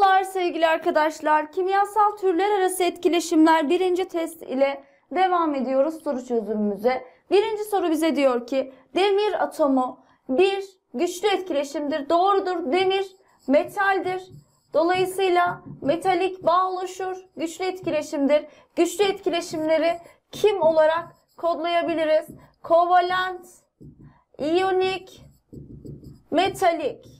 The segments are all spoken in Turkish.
Merhabalar sevgili arkadaşlar. Kimyasal türler arası etkileşimler birinci test ile devam ediyoruz soru çözümümüze. Birinci soru bize diyor ki demir atomu bir güçlü etkileşimdir. Doğrudur. Demir metaldir. Dolayısıyla metalik bağ oluşur. Güçlü etkileşimdir. Güçlü etkileşimleri kim olarak kodlayabiliriz? Kovalent, iyonik, metalik.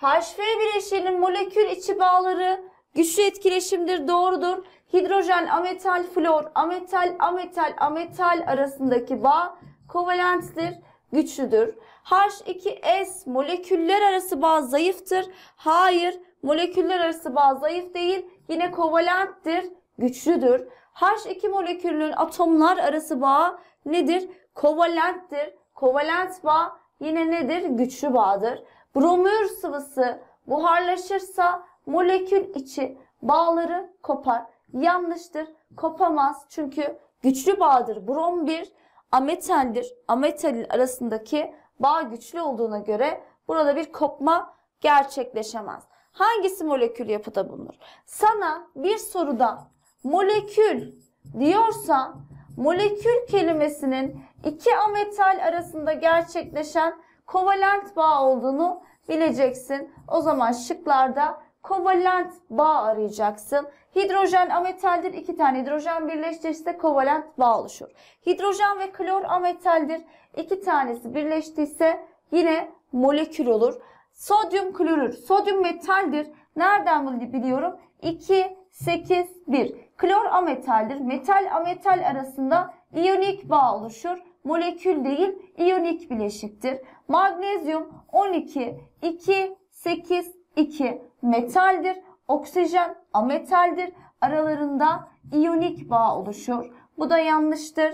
HV bileşiğinin molekül içi bağları güçlü etkileşimdir, doğrudur. Hidrojen, ametal, flor, ametal, ametal, ametal arasındaki bağ kovalenttir, güçlüdür. H2S moleküller arası bağ zayıftır. Hayır, moleküller arası bağ zayıf değil. Yine kovalenttir, güçlüdür. H2 molekülünün atomlar arası bağ nedir? Kovalenttir. Kovalent bağ yine nedir? Güçlü bağdır. Bromür sıvısı buharlaşırsa molekül içi bağları kopar. Yanlıştır. Kopamaz. Çünkü güçlü bağdır. Brom bir ametaldir. Ametalin arasındaki bağ güçlü olduğuna göre burada bir kopma gerçekleşemez. Hangisi molekül yapıda bulunur? Sana bir soruda molekül diyorsa molekül kelimesinin iki ametal arasında gerçekleşen kovalent bağ olduğunu bileceksin. O zaman şıklarda kovalent bağ arayacaksın. Hidrojen ametaldir. İki tane hidrojen birleştirirse kovalent bağ oluşur. Hidrojen ve klor ametaldir. İki tanesi birleştiyse yine molekül olur. Sodyum klorür. Sodyum metaldir. Nereden biliyorum? 2, 8, 1. Klor ametaldir. Metal ametal arasında iyonik bağ oluşur molekül değil iyonik bileşiktir. Magnezyum 12, 2, 8, 2 metaldir. Oksijen ametaldir. Aralarında iyonik bağ oluşur. Bu da yanlıştır.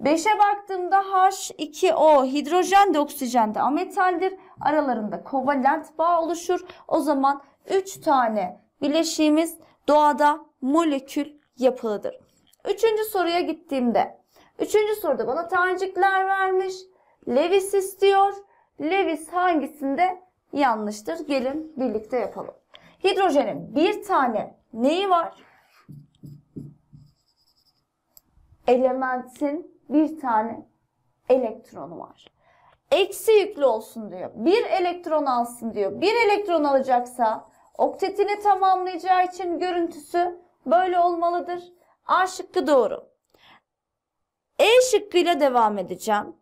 5'e baktığımda H2O hidrojen de oksijen de ametaldir. Aralarında kovalent bağ oluşur. O zaman 3 tane bileşiğimiz doğada molekül yapılıdır. Üçüncü soruya gittiğimde Üçüncü soruda bana tanecikler vermiş. Lewis istiyor. Lewis hangisinde yanlıştır? Gelin birlikte yapalım. Hidrojenin bir tane neyi var? Elementin bir tane elektronu var. Eksi yüklü olsun diyor. Bir elektron alsın diyor. Bir elektron alacaksa oktetini tamamlayacağı için görüntüsü böyle olmalıdır. A şıkkı doğru. E şıkkıyla devam edeceğim.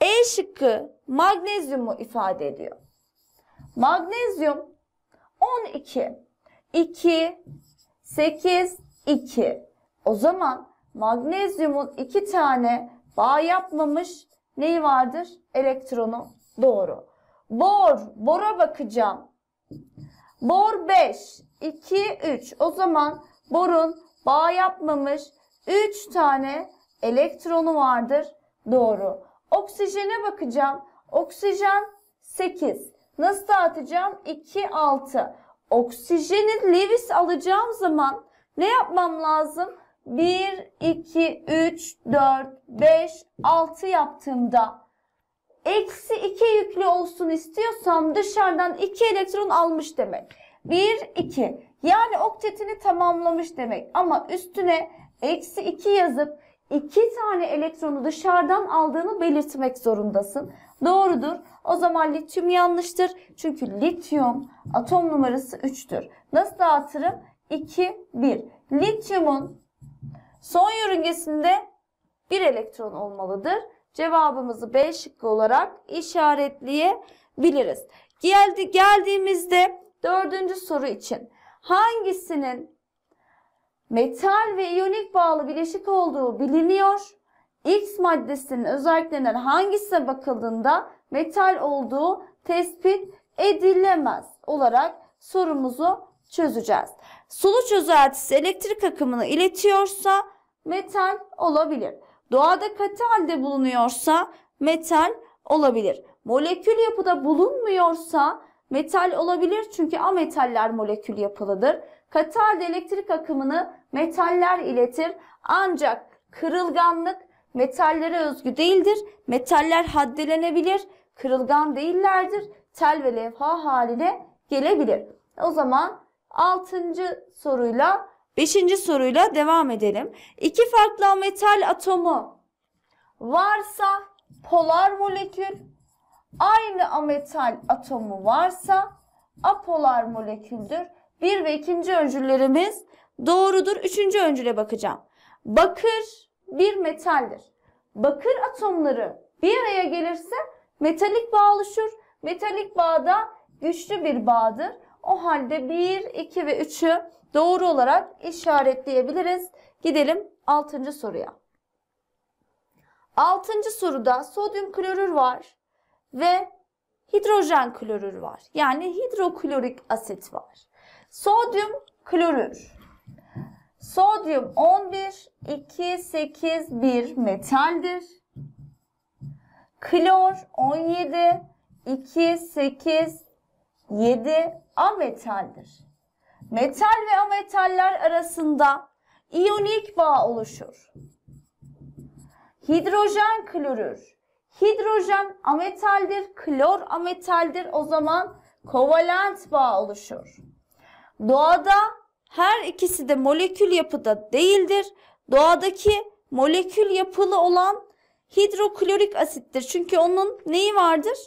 E şıkkı magnezyumu ifade ediyor. Magnezyum 12, 2, 8, 2. O zaman magnezyumun iki tane bağ yapmamış neyi vardır? Elektronu. Doğru. Bor, bora bakacağım. Bor 5, 2, 3. O zaman borun bağ yapmamış 3 tane elektronu vardır. Doğru. Oksijene bakacağım. Oksijen 8. Nasıl dağıtacağım? 2, 6. Oksijeni Lewis alacağım zaman ne yapmam lazım? 1, 2, 3, 4, 5, 6 yaptığımda eksi 2 yüklü olsun istiyorsam dışarıdan 2 elektron almış demek. 1, 2. Yani oktetini tamamlamış demek. Ama üstüne eksi 2 yazıp 2 tane elektronu dışarıdan aldığını belirtmek zorundasın. Doğrudur. O zaman lityum yanlıştır. Çünkü lityum atom numarası 3'tür. Nasıl dağıtırım? 2, 1. Lityumun son yörüngesinde bir elektron olmalıdır. Cevabımızı B şıkkı olarak işaretleyebiliriz. Geldi, geldiğimizde dördüncü soru için hangisinin metal ve iyonik bağlı bileşik olduğu biliniyor. X maddesinin özelliklerinden hangisine bakıldığında metal olduğu tespit edilemez olarak sorumuzu çözeceğiz. Sulu çözeltisi elektrik akımını iletiyorsa metal olabilir. Doğada katı halde bulunuyorsa metal olabilir. Molekül yapıda bulunmuyorsa metal olabilir çünkü ametaller molekül yapılıdır. Katı elektrik akımını metaller iletir. Ancak kırılganlık metallere özgü değildir. Metaller haddelenebilir, kırılgan değillerdir. Tel ve levha haline gelebilir. O zaman 6. soruyla 5. soruyla devam edelim. İki farklı metal atomu varsa polar molekül, aynı ametal atomu varsa apolar moleküldür. Bir ve ikinci öncüllerimiz doğrudur. Üçüncü öncüle bakacağım. Bakır bir metaldir. Bakır atomları bir araya gelirse metalik bağ oluşur. Metalik bağda güçlü bir bağdır. O halde 1, 2 ve 3'ü doğru olarak işaretleyebiliriz. Gidelim 6. soruya. 6. soruda sodyum klorür var ve hidrojen klorür var. Yani hidroklorik asit var. Sodyum klorür. Sodyum 11, 2, 8, 1 metaldir. Klor 17, 2, 8, 7 ametaldir. Metal ve ametaller arasında iyonik bağ oluşur. Hidrojen klorür. Hidrojen ametaldir, klor ametaldir. O zaman kovalent bağ oluşur. Doğada her ikisi de molekül yapıda değildir. Doğadaki molekül yapılı olan hidroklorik asittir. Çünkü onun neyi vardır?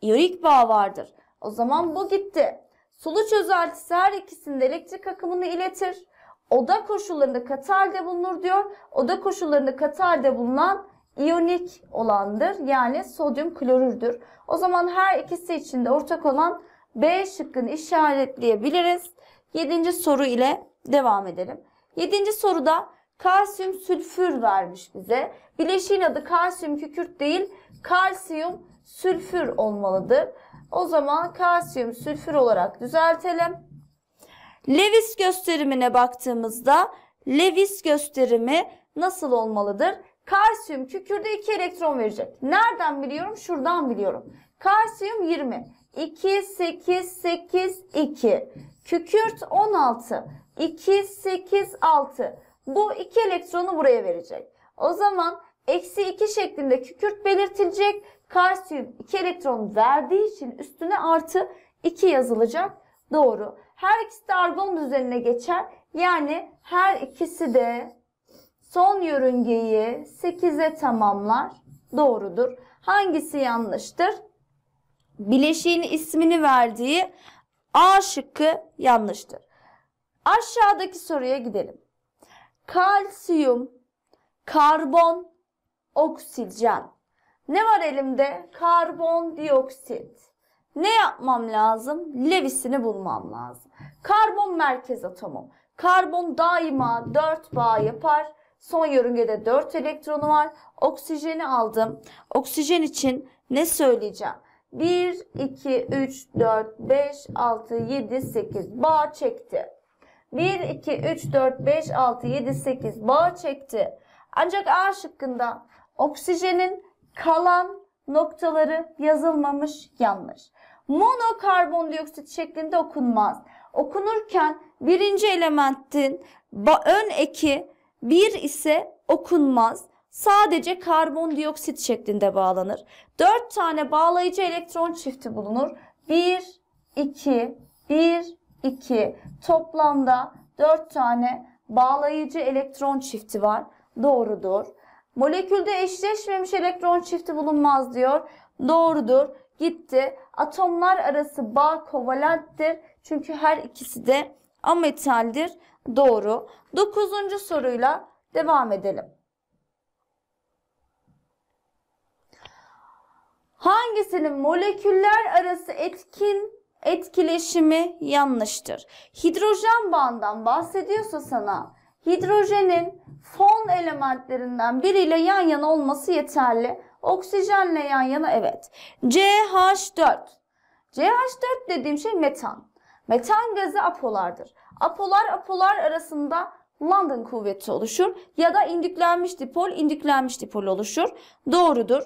İyonik bağ vardır. O zaman bu gitti. Sulu çözeltisi her ikisinde elektrik akımını iletir. Oda koşullarında katı halde bulunur diyor. Oda koşullarında katı halde bulunan iyonik olandır. Yani sodyum klorürdür. O zaman her ikisi için de ortak olan B şıkkını işaretleyebiliriz. Yedinci soru ile devam edelim. Yedinci soruda kalsiyum sülfür vermiş bize. Bileşiğin adı kalsiyum kükürt değil, kalsiyum sülfür olmalıdır. O zaman kalsiyum sülfür olarak düzeltelim. Lewis gösterimine baktığımızda Lewis gösterimi nasıl olmalıdır? Kalsiyum kükürde 2 elektron verecek. Nereden biliyorum? Şuradan biliyorum. Kalsiyum 20. 2, 8, 8, 2. Kükürt 16. 2, 8, 6. Bu iki elektronu buraya verecek. O zaman eksi 2 şeklinde kükürt belirtilecek. Kalsiyum 2 elektron verdiği için üstüne artı 2 yazılacak. Doğru. Her ikisi de argon düzenine geçer. Yani her ikisi de son yörüngeyi 8'e tamamlar. Doğrudur. Hangisi yanlıştır? Bileşiğin ismini verdiği A şıkkı yanlıştır. Aşağıdaki soruya gidelim. Kalsiyum, karbon, oksijen. Ne var elimde? Karbondioksit. Ne yapmam lazım? Levisini bulmam lazım. Karbon merkez atomu. Karbon daima 4 bağ yapar. Son yörüngede 4 elektronu var. Oksijeni aldım. Oksijen için ne söyleyeceğim? 1, 2, 3, 4, 5, 6, 7, 8 bağ çekti. 1, 2, 3, 4, 5, 6, 7, 8 bağ çekti. Ancak A şıkkında oksijenin kalan noktaları yazılmamış yanlış. Monokarbondioksit şeklinde okunmaz. Okunurken birinci elementin ön eki 1 ise okunmaz sadece karbondioksit şeklinde bağlanır. 4 tane bağlayıcı elektron çifti bulunur. 1, 2, 1, 2. Toplamda 4 tane bağlayıcı elektron çifti var. Doğrudur. Molekülde eşleşmemiş elektron çifti bulunmaz diyor. Doğrudur. Gitti. Atomlar arası bağ kovalenttir. Çünkü her ikisi de ametaldir. Doğru. Dokuzuncu soruyla devam edelim. Hangisinin moleküller arası etkin etkileşimi yanlıştır? Hidrojen bağından bahsediyorsa sana hidrojenin fon elementlerinden biriyle yan yana olması yeterli. Oksijenle yan yana evet. CH4. CH4 dediğim şey metan. Metan gazı apolardır. Apolar apolar arasında London kuvveti oluşur ya da indüklenmiş dipol indüklenmiş dipol oluşur. Doğrudur.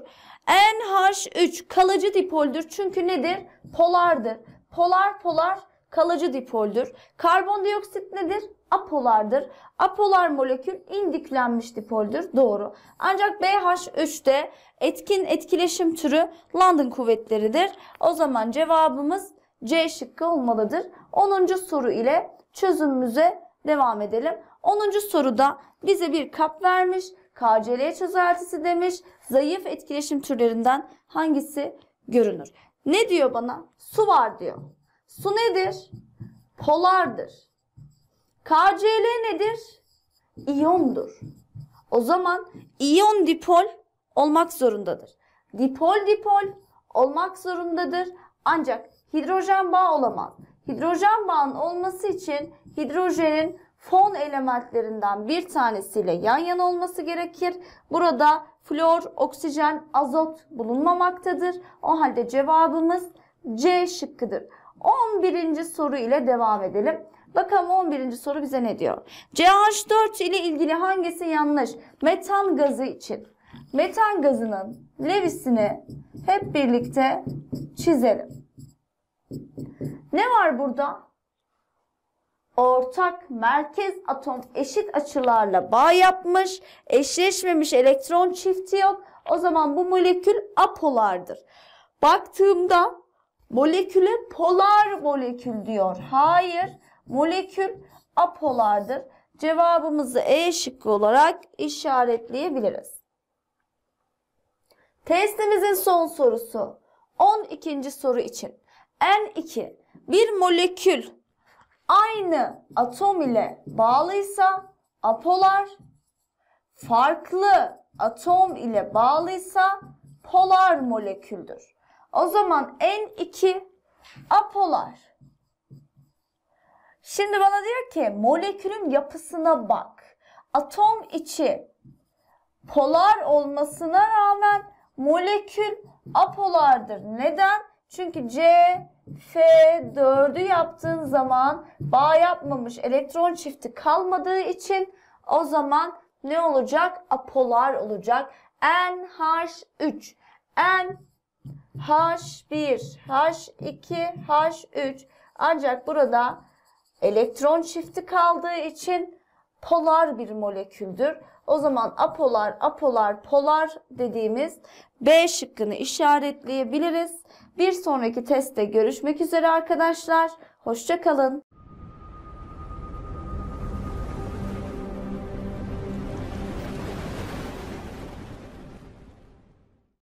NH3 kalıcı dipoldür. Çünkü nedir? Polardır. Polar polar kalıcı dipoldür. Karbondioksit nedir? Apolardır. Apolar molekül indiklenmiş dipoldür. Doğru. Ancak BH3 de etkin etkileşim türü London kuvvetleridir. O zaman cevabımız C şıkkı olmalıdır. 10. soru ile çözümümüze devam edelim. 10. soruda bize bir kap vermiş. KCL çözeltisi demiş. Zayıf etkileşim türlerinden hangisi görünür? Ne diyor bana? Su var diyor. Su nedir? Polardır. KCl nedir? İyondur. O zaman iyon dipol olmak zorundadır. Dipol dipol olmak zorundadır. Ancak hidrojen bağı olamaz. Hidrojen bağın olması için hidrojenin fon elementlerinden bir tanesiyle yan yana olması gerekir. Burada flor, oksijen, azot bulunmamaktadır. O halde cevabımız C şıkkıdır. 11. soru ile devam edelim. Bakalım 11. soru bize ne diyor? CH4 ile ilgili hangisi yanlış? Metan gazı için. Metan gazının levisini hep birlikte çizelim. Ne var burada? ortak merkez atom eşit açılarla bağ yapmış, eşleşmemiş elektron çifti yok. O zaman bu molekül apolardır. Baktığımda moleküle polar molekül diyor. Hayır, molekül apolardır. Cevabımızı E şıkkı olarak işaretleyebiliriz. Testimizin son sorusu. 12. soru için. N2 bir molekül aynı atom ile bağlıysa apolar, farklı atom ile bağlıysa polar moleküldür. O zaman N2 apolar. Şimdi bana diyor ki molekülün yapısına bak. Atom içi polar olmasına rağmen molekül apolardır. Neden? Çünkü C, F, 4'ü yaptığın zaman bağ yapmamış elektron çifti kalmadığı için o zaman ne olacak? Apolar olacak. NH3, NH1, H2, H3. Ancak burada elektron çifti kaldığı için polar bir moleküldür. O zaman apolar, apolar, polar dediğimiz B şıkkını işaretleyebiliriz. Bir sonraki testte görüşmek üzere arkadaşlar. Hoşçakalın.